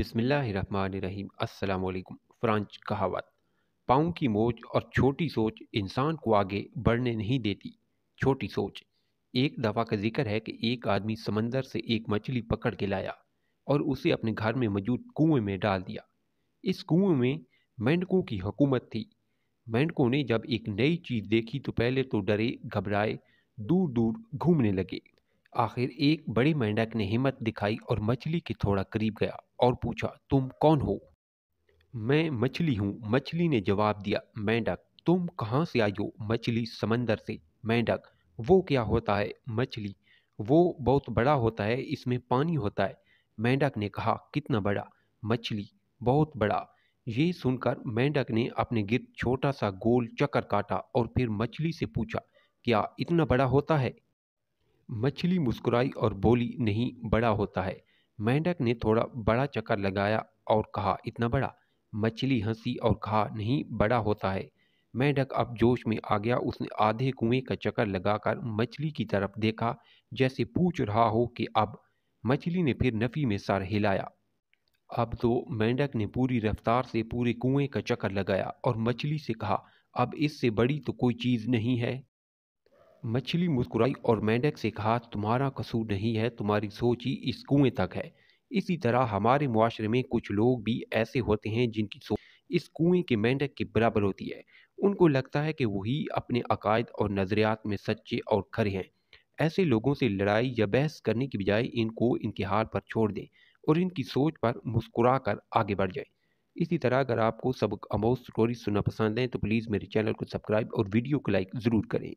बिसमीम् अल्लाम फ्रांच कहावत पाँव की मोच और छोटी सोच इंसान को आगे बढ़ने नहीं देती छोटी सोच एक दफ़ा का जिक्र है कि एक आदमी समंदर से एक मछली पकड़ के लाया और उसे अपने घर में मौजूद कुएं में डाल दिया इस कुएं में मेंढकों की हुकूमत थी मेंढकों ने जब एक नई चीज़ देखी तो पहले तो डरे घबराए दूर दूर घूमने लगे आखिर एक बड़े मेंढक ने हिम्मत दिखाई और मछली के थोड़ा करीब गया और पूछा तुम कौन हो मैं मछली हूँ मछली ने जवाब दिया मेंढक तुम कहाँ से आई हो मछली समंदर से मेंढक वो क्या होता है मछली वो बहुत बड़ा होता है इसमें पानी होता है मेंढक ने कहा कितना बड़ा मछली बहुत बड़ा ये सुनकर मेंढक ने अपने गिर छोटा सा गोल चक्कर काटा और फिर मछली से पूछा क्या इतना बड़ा होता है मछली मुस्कुराई और बोली नहीं बड़ा होता है मेंढक ने थोड़ा बड़ा चक्कर लगाया और कहा इतना बड़ा मछली हंसी और कहा नहीं बड़ा होता है मेंढक अब जोश में आ गया उसने आधे कुएं का चक्कर लगाकर मछली की तरफ देखा जैसे पूछ रहा हो कि अब मछली ने फिर नफ़ी में सर हिलाया अब तो मेंढक ने पूरी रफ्तार से पूरे कुएं का चक्कर लगाया और मछली से कहा अब इससे बड़ी तो कोई चीज़ नहीं है मछली मुस्कुराई और मेंढक से कहा तुम्हारा कसूर नहीं है तुम्हारी सोच ही इस कुएं तक है इसी तरह हमारे मुआरे में कुछ लोग भी ऐसे होते हैं जिनकी सोच इस कुएं के मेंढक के बराबर होती है उनको लगता है कि वही अपने अकायद और नज़रियात में सच्चे और खरे हैं ऐसे लोगों से लड़ाई या बहस करने की बजाय इनको इनके हाल पर छोड़ दें और इनकी सोच पर मुस्कुरा कर आगे बढ़ जाएं इसी तरह अगर आपको सबक अमोज स्टोरी सुनना पसंद है तो प्लीज़ मेरे चैनल को सब्सक्राइब और वीडियो को लाइक ज़रूर करें